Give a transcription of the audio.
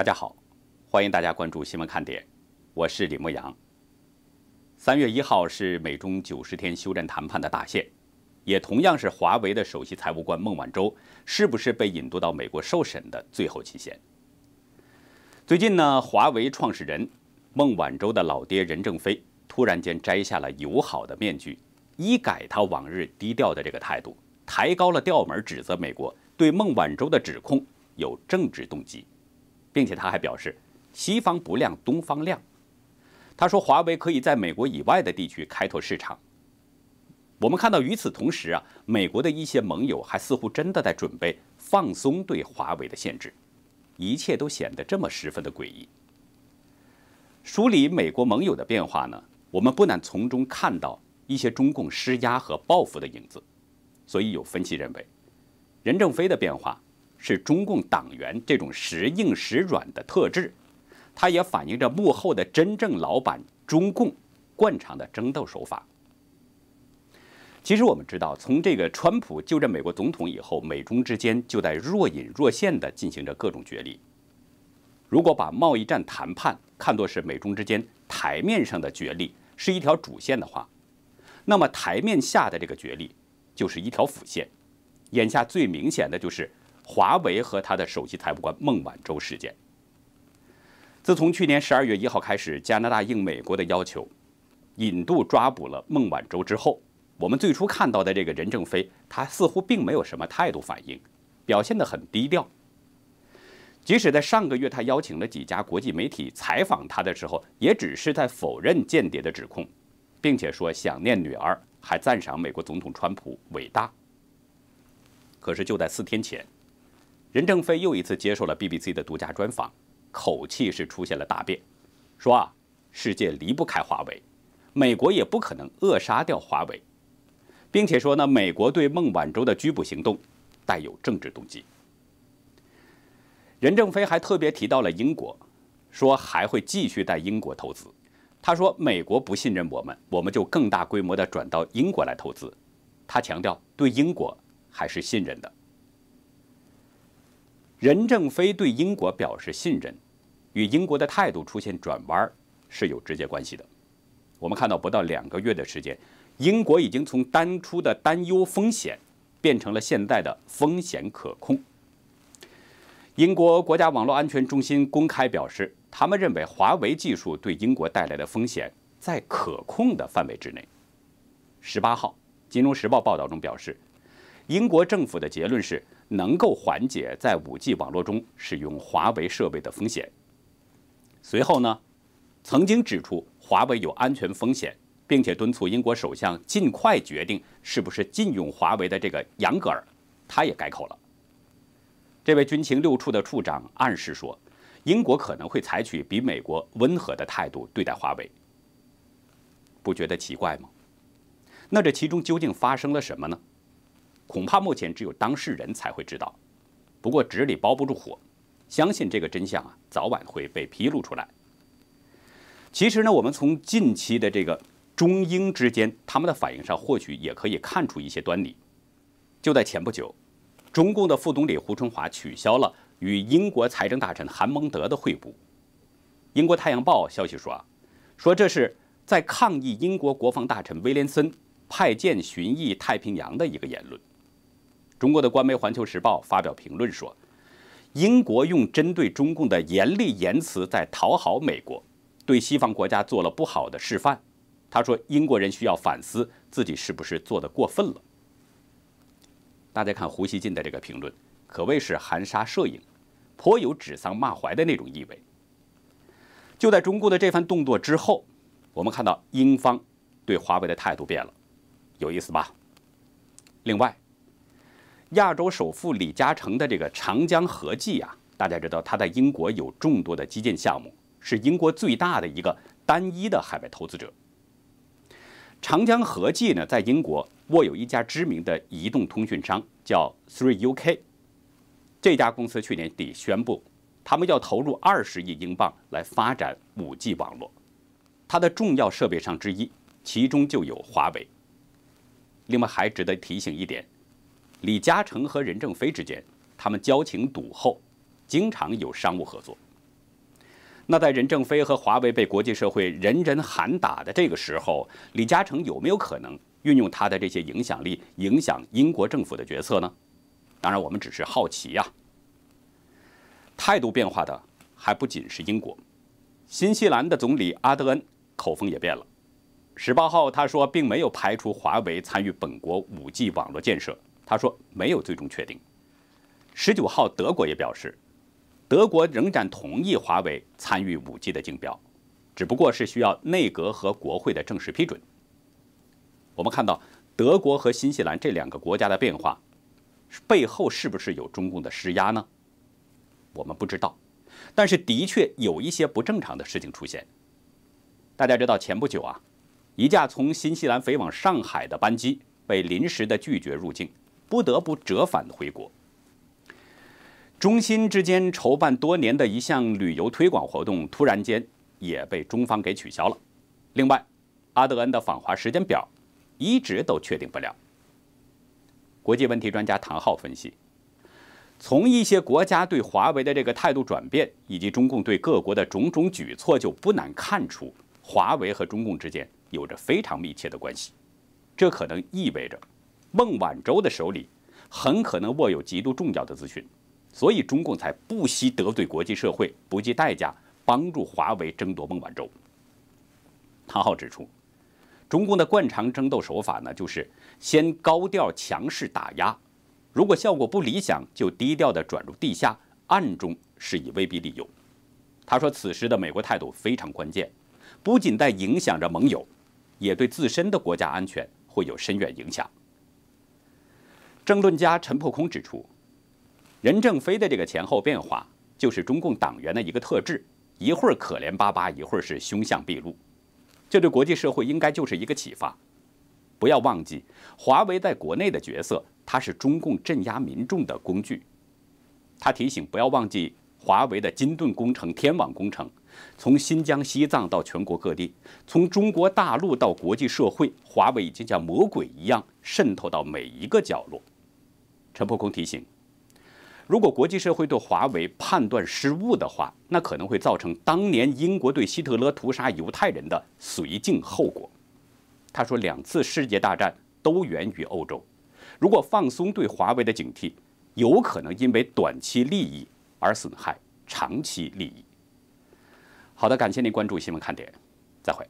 大家好，欢迎大家关注新闻看点，我是李牧阳。三月一号是美中九十天休战谈判的大限，也同样是华为的首席财务官孟晚舟是不是被引渡到美国受审的最后期限。最近呢，华为创始人孟晚舟的老爹任正非突然间摘下了友好的面具，一改他往日低调的这个态度，抬高了调门，指责美国对孟晚舟的指控有政治动机。并且他还表示，西方不亮东方亮。他说华为可以在美国以外的地区开拓市场。我们看到，与此同时啊，美国的一些盟友还似乎真的在准备放松对华为的限制，一切都显得这么十分的诡异。梳理美国盟友的变化呢，我们不难从中看到一些中共施压和报复的影子。所以有分析认为，任正非的变化。是中共党员这种时硬时软的特质，它也反映着幕后的真正老板中共惯常的争斗手法。其实我们知道，从这个川普就任美国总统以后，美中之间就在若隐若现地进行着各种角力。如果把贸易战谈判看作是美中之间台面上的角力，是一条主线的话，那么台面下的这个角力就是一条辅线。眼下最明显的就是。华为和他的首席财务官孟晚舟事件，自从去年十二月一号开始，加拿大应美国的要求，引渡抓捕了孟晚舟之后，我们最初看到的这个任正非，他似乎并没有什么态度反应，表现得很低调。即使在上个月，他邀请了几家国际媒体采访他的时候，也只是在否认间谍的指控，并且说想念女儿，还赞赏美国总统川普伟大。可是就在四天前。任正非又一次接受了 BBC 的独家专访，口气是出现了大变，说啊，世界离不开华为，美国也不可能扼杀掉华为，并且说呢，美国对孟晚舟的拘捕行动带有政治动机。任正非还特别提到了英国，说还会继续在英国投资。他说美国不信任我们，我们就更大规模的转到英国来投资。他强调对英国还是信任的。任正非对英国表示信任，与英国的态度出现转弯是有直接关系的。我们看到，不到两个月的时间，英国已经从当初的担忧风险，变成了现在的风险可控。英国国家网络安全中心公开表示，他们认为华为技术对英国带来的风险在可控的范围之内。十八号，《金融时报》报道中表示，英国政府的结论是。能够缓解在 5G 网络中使用华为设备的风险。随后呢，曾经指出华为有安全风险，并且敦促英国首相尽快决定是不是禁用华为的这个杨格尔，他也改口了。这位军情六处的处长暗示说，英国可能会采取比美国温和的态度对待华为。不觉得奇怪吗？那这其中究竟发生了什么呢？恐怕目前只有当事人才会知道。不过纸里包不住火，相信这个真相啊，早晚会被披露出来。其实呢，我们从近期的这个中英之间他们的反应上，或许也可以看出一些端倪。就在前不久，中共的副总理胡春华取消了与英国财政大臣韩蒙德的会晤。英国《太阳报》消息说，啊，说这是在抗议英国国防大臣威廉森派舰巡弋太平洋的一个言论。中国的官媒《环球时报》发表评论说，英国用针对中共的严厉言辞在讨好美国，对西方国家做了不好的示范。他说，英国人需要反思自己是不是做得过分了。大家看胡锡进的这个评论，可谓是含沙射影，颇有指桑骂槐的那种意味。就在中共的这番动作之后，我们看到英方对华为的态度变了，有意思吧？另外。亚洲首富李嘉诚的这个长江合记啊，大家知道他在英国有众多的基建项目，是英国最大的一个单一的海外投资者。长江合记呢，在英国握有一家知名的移动通讯商，叫 Three UK。这家公司去年底宣布，他们要投入二十亿英镑来发展 5G 网络，它的重要设备商之一，其中就有华为。另外还值得提醒一点。李嘉诚和任正非之间，他们交情笃厚，经常有商务合作。那在任正非和华为被国际社会人人喊打的这个时候，李嘉诚有没有可能运用他的这些影响力影响英国政府的决策呢？当然，我们只是好奇呀。态度变化的还不仅是英国，新西兰的总理阿德恩口风也变了。十八号，他说并没有排除华为参与本国五 G 网络建设。他说没有最终确定。十九号，德国也表示，德国仍然同意华为参与五 G 的竞标，只不过是需要内阁和国会的正式批准。我们看到德国和新西兰这两个国家的变化，背后是不是有中共的施压呢？我们不知道，但是的确有一些不正常的事情出现。大家知道，前不久啊，一架从新西兰飞往上海的班机被临时的拒绝入境。不得不折返回国。中新之间筹办多年的一项旅游推广活动，突然间也被中方给取消了。另外，阿德恩的访华时间表一直都确定不了。国际问题专家唐浩分析：从一些国家对华为的这个态度转变，以及中共对各国的种种举措，就不难看出，华为和中共之间有着非常密切的关系。这可能意味着。孟晚舟的手里很可能握有极度重要的资讯，所以中共才不惜得罪国际社会，不计代价帮助华为争夺孟晚舟。唐浩指出，中共的惯常争斗手法呢，就是先高调强势打压，如果效果不理想，就低调的转入地下，暗中施以威逼利诱。他说，此时的美国态度非常关键，不仅在影响着盟友，也对自身的国家安全会有深远影响。政论家陈破空指出，任正非的这个前后变化，就是中共党员的一个特质：一会儿可怜巴巴，一会儿是凶相毕露。这对国际社会应该就是一个启发。不要忘记，华为在国内的角色，它是中共镇压民众的工具。他提醒，不要忘记华为的金盾工程、天网工程，从新疆、西藏到全国各地，从中国大陆到国际社会，华为已经像魔鬼一样渗透到每一个角落。陈破空提醒，如果国际社会对华为判断失误的话，那可能会造成当年英国对希特勒屠杀犹太人的绥靖后果。他说，两次世界大战都源于欧洲，如果放松对华为的警惕，有可能因为短期利益而损害长期利益。好的，感谢您关注新闻看点，再会。